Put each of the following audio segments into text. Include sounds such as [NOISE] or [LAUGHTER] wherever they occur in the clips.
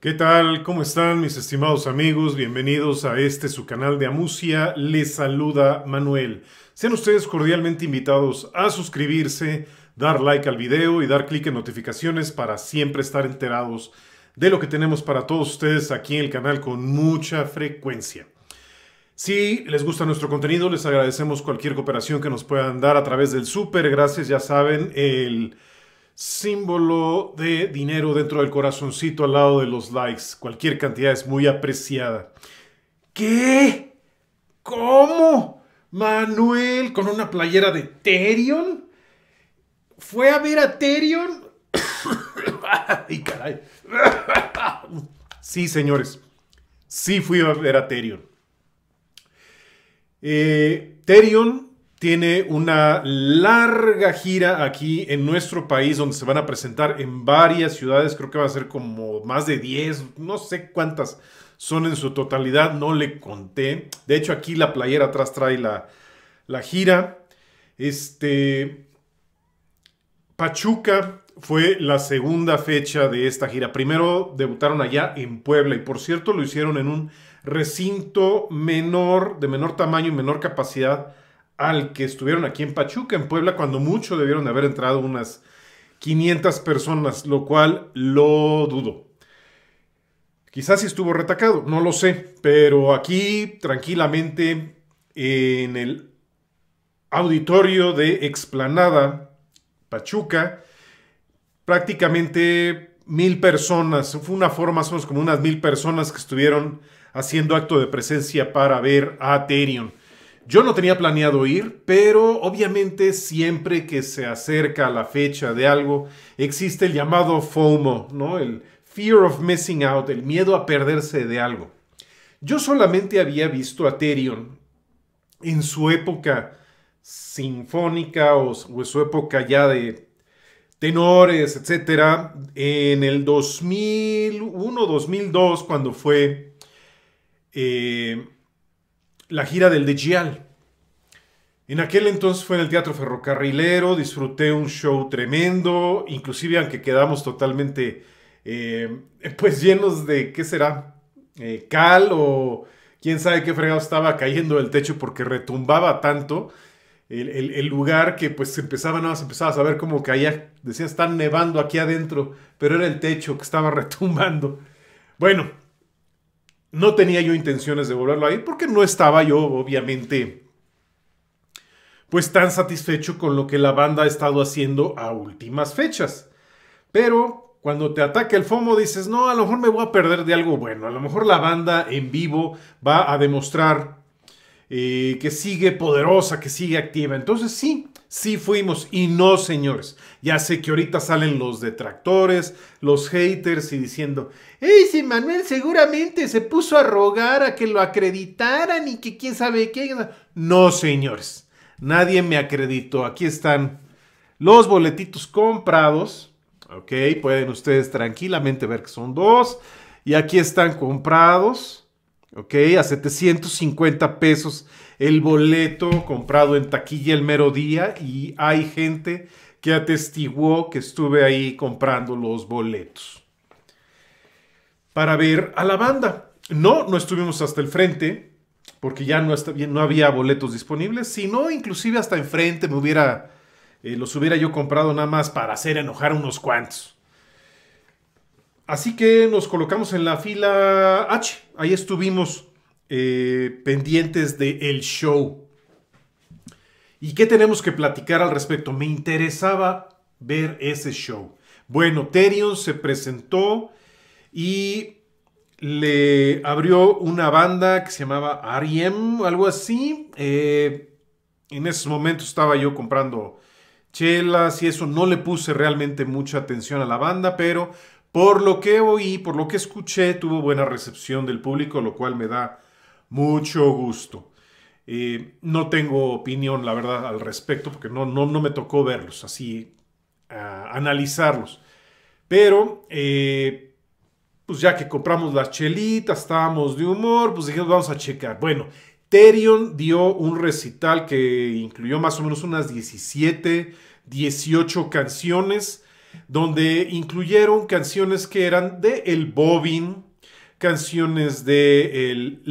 ¿Qué tal? ¿Cómo están mis estimados amigos? Bienvenidos a este su canal de Amucia, Les saluda Manuel. Sean ustedes cordialmente invitados a suscribirse, dar like al video y dar clic en notificaciones para siempre estar enterados de lo que tenemos para todos ustedes aquí en el canal con mucha frecuencia. Si les gusta nuestro contenido, les agradecemos cualquier cooperación que nos puedan dar a través del super. Gracias, ya saben, el símbolo de dinero dentro del corazoncito al lado de los likes. Cualquier cantidad es muy apreciada. ¿Qué? ¿Cómo? ¿Manuel con una playera de Terion? ¿Fue a ver a Terion? [COUGHS] ¡Ay, caray! sí, señores. Sí fui a ver a Terion. Eh, Terion tiene una larga gira aquí en nuestro país donde se van a presentar en varias ciudades, creo que va a ser como más de 10, no sé cuántas son en su totalidad, no le conté. De hecho aquí la playera atrás trae la, gira. Este, Pachuca fue la segunda fecha de esta gira. Primero debutaron allá en Puebla y por cierto lo hicieron en un recinto menor, de menor tamaño y menor capacidad al que estuvieron aquí en Pachuca, en Puebla, cuando mucho debieron haber entrado unas 500 personas, lo cual lo dudo. Quizás sí estuvo retacado, no lo sé, pero aquí tranquilamente en el auditorio de Explanada, Pachuca, prácticamente mil personas, fue una forma, somos como unas mil personas que estuvieron haciendo acto de presencia para ver a Terion. Yo no tenía planeado ir, pero obviamente siempre que se acerca la fecha de algo, existe el llamado FOMO, ¿no? El fear of missing out, el miedo a perderse de algo. Yo solamente había visto a Terion en su época sinfónica o, en su época ya de tenores, etcétera, en el 2001, 2002, cuando fue eh, la gira del Gial. En aquel entonces fue en el Teatro Ferrocarrilero, disfruté un show tremendo, inclusive aunque quedamos totalmente eh, pues llenos de, ¿qué será? Eh, cal o quién sabe qué fregado estaba cayendo del techo porque retumbaba tanto el, lugar que pues empezaba, nada más empezaba a saber cómo caía, Decía están nevando aquí adentro, pero era el techo que estaba [LAUGHS] retumbando. Bueno, no tenía yo intenciones de volverlo a ir porque no estaba yo, obviamente, pues tan satisfecho con lo que la banda ha estado haciendo a últimas fechas. Pero cuando te ataca el FOMO dices, no, a lo mejor me voy a perder de algo bueno, a lo mejor la banda en vivo va a demostrar eh, que sigue poderosa, que sigue activa. Entonces sí, sí fuimos y no, señores. Ya sé que ahorita salen los detractores, los haters y diciendo, hey, si Manuel seguramente se puso a rogar a que lo acreditaran y que quién sabe qué. No, señores, nadie me acreditó. Aquí están los boletitos comprados. Ok, pueden ustedes tranquilamente ver que son dos. Y aquí están comprados. A 750 pesos el boleto comprado en taquilla el mero día y hay gente que atestiguó que estuve ahí comprando los boletos para ver a la banda. No, no estuvimos hasta el frente porque ya no, no había boletos disponibles, sino inclusive hasta enfrente me hubiera, eh, los hubiera yo comprado nada más para hacer enojar a unos cuantos. Así que nos colocamos en la fila H. Ahí estuvimos eh, pendientes del show. ¿Y qué tenemos que platicar al respecto? Me interesaba ver ese show. Bueno, Terion se presentó y le abrió una banda que se llamaba Ariem, algo así. Eh, en esos momentos estaba yo comprando chelas y eso. No le puse realmente mucha atención a la banda, pero por lo que oí, por lo que escuché, tuvo buena recepción del público, lo cual me da mucho gusto. Eh, no tengo opinión, la verdad, al respecto, porque no, no, no me tocó verlos, así analizarlos. Pero, eh, pues ya que compramos las chelitas, estábamos de humor, pues dijimos, vamos a checar. Bueno, Terion dio un recital que incluyó más o menos unas 17, 18 canciones donde incluyeron canciones que eran de El Bobin, canciones de El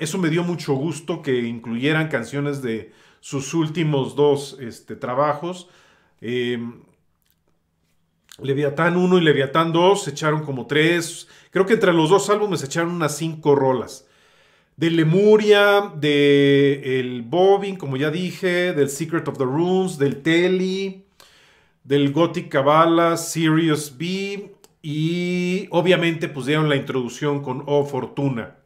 Eso me dio mucho gusto que incluyeran canciones de sus últimos dos este, trabajos. Eh, Leviatán 1 y Leviathan 2 se echaron como tres. Creo que entre los dos álbumes se echaron unas cinco rolas. De Lemuria, de El Bobin, como ya dije, del Secret of the Rooms, del Telly del Gothic Cabala, Sirius B y obviamente pusieron dieron la introducción con Oh Fortuna.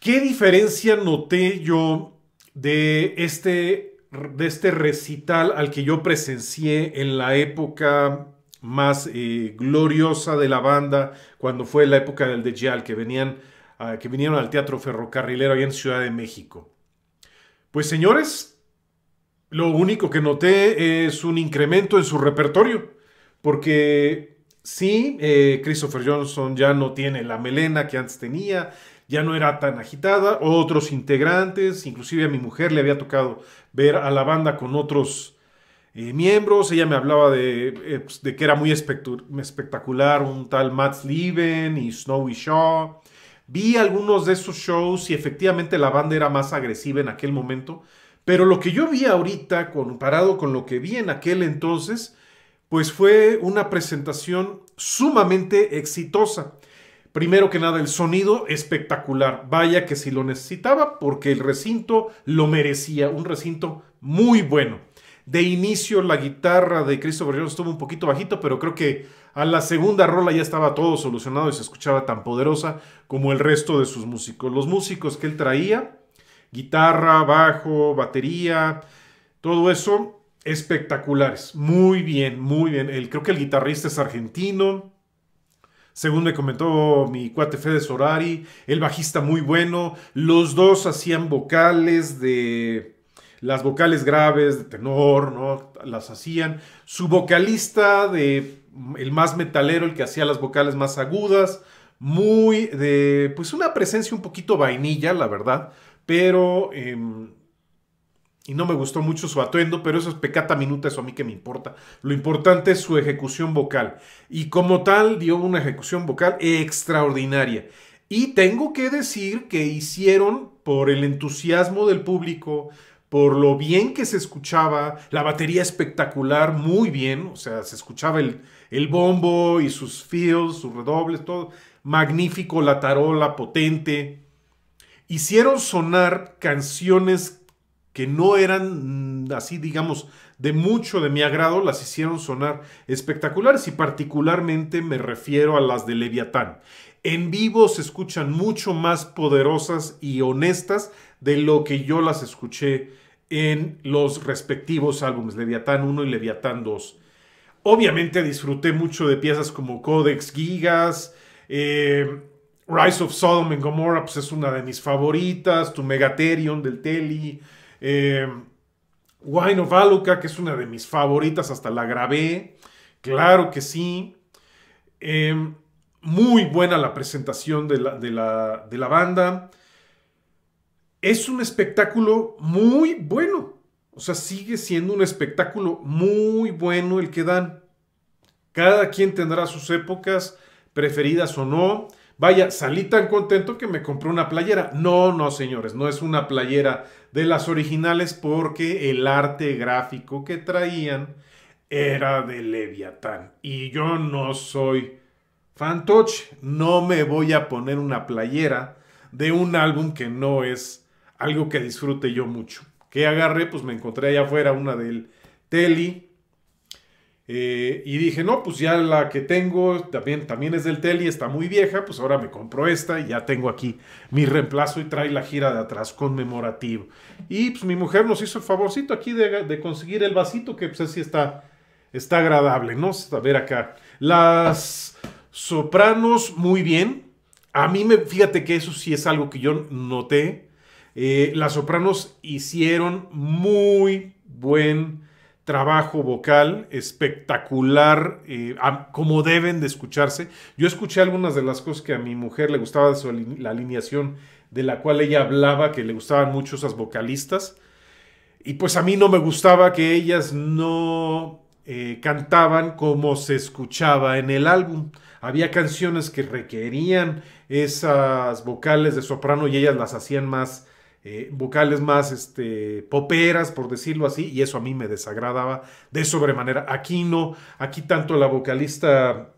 ¿Qué diferencia noté yo de este, de este recital al que yo presencié en la época más eh, gloriosa de la banda, cuando fue la época del DeGial... que, venían, ah, que vinieron al Teatro Ferrocarrilero ahí en Ciudad de México? Pues señores, lo único que noté es un incremento en su repertorio, porque sí, eh, Christopher Johnson ya no tiene la melena que antes tenía, ya no era tan agitada, otros integrantes, inclusive a mi mujer le había tocado ver a la banda con otros eh, miembros, ella me hablaba de, eh, pues, que era muy espectacular un tal Matt Living y Snowy Shaw. Vi algunos de esos shows y efectivamente la banda era más agresiva en aquel momento, pero lo que yo vi ahorita, comparado con lo que vi en aquel entonces, pues fue una presentación sumamente exitosa. Primero que nada, el sonido espectacular. Vaya que si lo necesitaba, porque el recinto lo merecía. Un recinto muy bueno. De inicio, la guitarra de Christopher Jones estuvo un poquito bajito, pero creo que a la segunda rola ya estaba todo solucionado y se escuchaba tan poderosa como el resto de sus músicos. Los músicos que él traía guitarra, bajo, batería, todo eso espectaculares. Muy bien, muy bien. El, creo que el guitarrista es argentino. Según me comentó mi cuate Fede Sorari, el bajista muy bueno. Los dos hacían vocales de. Las vocales graves de tenor, ¿no? Las hacían. Su vocalista de. El más metalero, el que hacía las vocales más agudas. Muy de. Pues una presencia un poquito vainilla, la verdad pero... Em, y no me gustó mucho su atuendo, pero eso es pecata minuta, eso a mí que me importa. Lo importante es su ejecución vocal. Y como tal, dio una ejecución vocal extraordinaria. Y tengo que decir que hicieron, por el entusiasmo del público, por lo bien que se escuchaba, la batería espectacular, muy bien, o sea, se escuchaba el, el bombo y sus fills, sus redobles, todo magnífico, la tarola potente hicieron sonar canciones que no eran mm, así, digamos, de mucho de mi agrado, las hicieron sonar espectaculares y particularmente me refiero a las de Leviatán. En vivo se escuchan mucho más poderosas y honestas de lo que yo las escuché en los respectivos álbumes, Leviatán 1 y Leviatán 2. Obviamente disfruté mucho de piezas como Codex Gigas, eh, Rise of Sodom and Gomorrah pues, es una de mis favoritas, tu Megatherion del Teli, eh, Wine of Aluka, que es una de mis favoritas, hasta la grabé, claro que sí. Eh, muy buena la presentación de la, de, la, de la banda. Es un espectáculo muy bueno. O sea, sigue siendo un espectáculo muy bueno el que dan. Cada quien tendrá sus épocas preferidas o no. Vaya, salí tan contento que me compré una playera. No, no, señores, no es una playera de las originales porque el arte gráfico que traían era de Leviatán. Y yo no soy fantoche. No me voy a poner una playera de un álbum que no es algo que disfrute yo mucho. Que agarré, pues me encontré allá afuera una del Telly eh, y dije, no, pues ya la que tengo también, también es del y está muy vieja, pues ahora me compro esta y ya tengo aquí mi reemplazo y trae la gira de atrás conmemorativo. Y pues mi mujer nos hizo el favorcito aquí de, conseguir el vasito, que pues así está, está agradable, ¿no? A ver acá. Las sopranos, muy bien. A mí me, fíjate que eso sí es algo que yo noté. Eh, las sopranos hicieron muy buen trabajo vocal espectacular, eh, como deben de escucharse. Yo escuché algunas de las cosas que a mi mujer le gustaba de su, la alineación de la cual ella hablaba, que le gustaban mucho esas vocalistas. Y pues a mí no me gustaba que ellas no eh, cantaban como se escuchaba en el álbum. Había canciones que requerían esas vocales de soprano y ellas las hacían más eh, vocales más este, poperas, por decirlo así, y eso a mí me desagradaba de sobremanera. Aquí no, aquí tanto la vocalista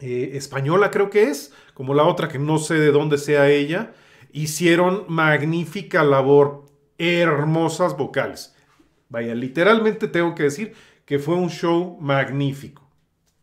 eh, española creo que es, como la otra que no sé de dónde sea ella, hicieron magnífica labor, hermosas vocales. Vaya, literalmente tengo que decir que fue un show magnífico,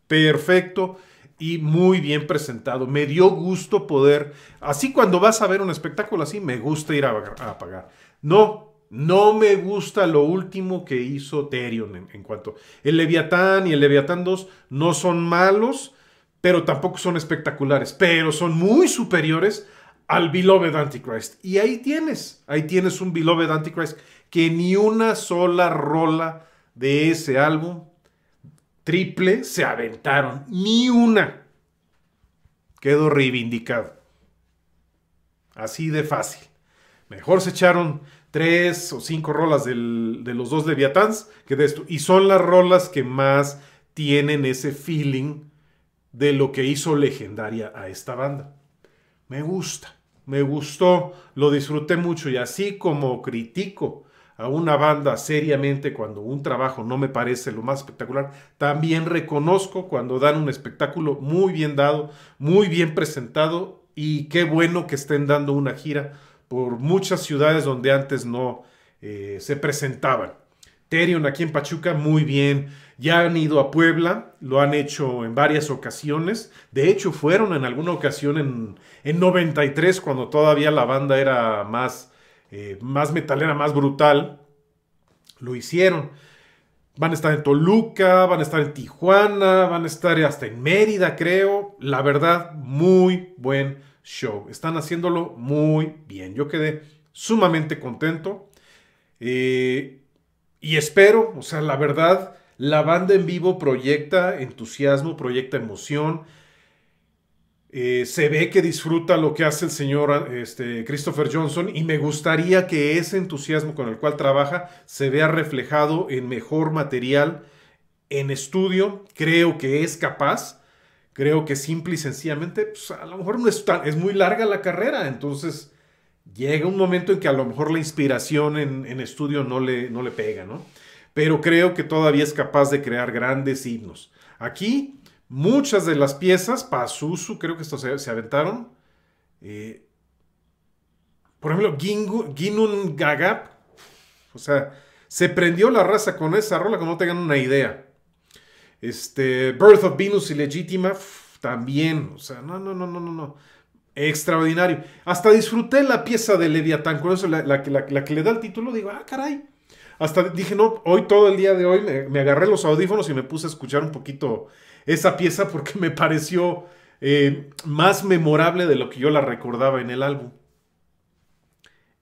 perfecto y muy bien presentado. Me dio gusto poder, así cuando vas a ver un espectáculo así, me gusta ir a, apagar. pagar. No, no me gusta lo último que hizo Terion en, cuanto... El Leviatán y el Leviatán 2 no son malos, pero tampoco son espectaculares, pero son muy superiores al Beloved Antichrist. Y ahí tienes, ahí tienes un Beloved Antichrist que ni una sola rola de ese álbum triple se aventaron. Ni una. Quedó reivindicado. Así de fácil. Mejor se echaron tres o cinco rolas de los dos Leviatans que de esto. Y son las rolas que más tienen ese feeling de lo que hizo legendaria a esta banda. Me gusta, me gustó, lo disfruté mucho y así como critico a una banda seriamente cuando un trabajo no me parece lo más espectacular, también reconozco cuando dan un espectáculo muy bien dado, muy bien presentado y qué bueno que estén dando una gira por muchas ciudades donde antes no eh, se presentaban. Terion aquí en Pachuca, muy bien. Ya han ido a Puebla, lo han hecho en varias ocasiones. De hecho, fueron en alguna ocasión en, en 93, cuando todavía la banda era más eh, más metalera, más brutal, lo hicieron. Van a estar en Toluca, van a estar en Tijuana, van a estar hasta en Mérida, creo. La verdad, muy buen show. Están haciéndolo muy bien. Yo quedé sumamente contento. Eh, y espero, o sea, la verdad, la banda en vivo proyecta entusiasmo, proyecta emoción eh, se ve que disfruta lo que hace el señor este, Christopher Johnson y me gustaría que ese entusiasmo con el cual trabaja se vea reflejado en mejor material, en estudio. Creo que es capaz, creo que simple y sencillamente, pues, a lo mejor no es, es, muy larga la carrera, entonces llega un momento en que a lo mejor la inspiración en, estudio no le, no le pega, ¿no? Pero creo que todavía es capaz de crear grandes himnos. Aquí Muchas de las piezas, Pazuzu, creo que estos se, aventaron. Eh, por ejemplo, Ginun Gagap. O sea, se prendió la raza con esa rola, como tengan una idea. Este, Birth of Venus Ilegítima, también. O sea, no, no, no, no, no. no Extraordinario. Hasta disfruté la pieza de Leviatán, con eso la que le da el título, digo, ah, caray hasta dije, no, hoy todo el día de hoy eh, me, agarré los audífonos y me puse a escuchar un poquito esa pieza porque me pareció eh, más memorable de lo que yo la recordaba en el álbum.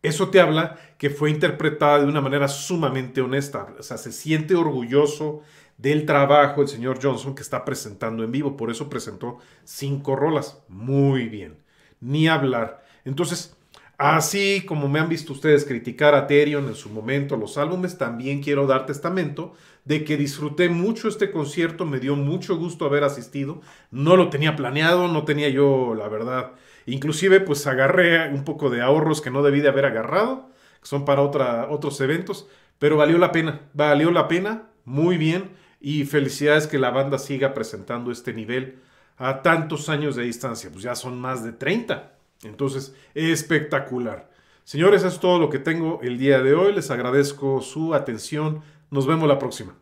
Eso te habla que fue interpretada de una manera sumamente honesta, o sea, se siente orgulloso del trabajo el señor Johnson que está presentando en vivo, por eso presentó cinco rolas, muy bien, ni hablar. Entonces, Así como me han visto ustedes criticar a Therion en su momento los álbumes, también quiero dar testamento de que disfruté mucho este concierto, me dio mucho gusto haber asistido, no lo tenía planeado, no tenía yo la verdad. Inclusive pues agarré un poco de ahorros que no debí de haber agarrado, que son para otra, otros eventos, pero valió la pena, valió la pena, muy bien, y felicidades que la banda siga presentando este nivel a tantos años de distancia, pues ya son más de 30. Entonces, espectacular. Señores, es todo lo que tengo el día de hoy. Les agradezco su atención. Nos vemos la próxima.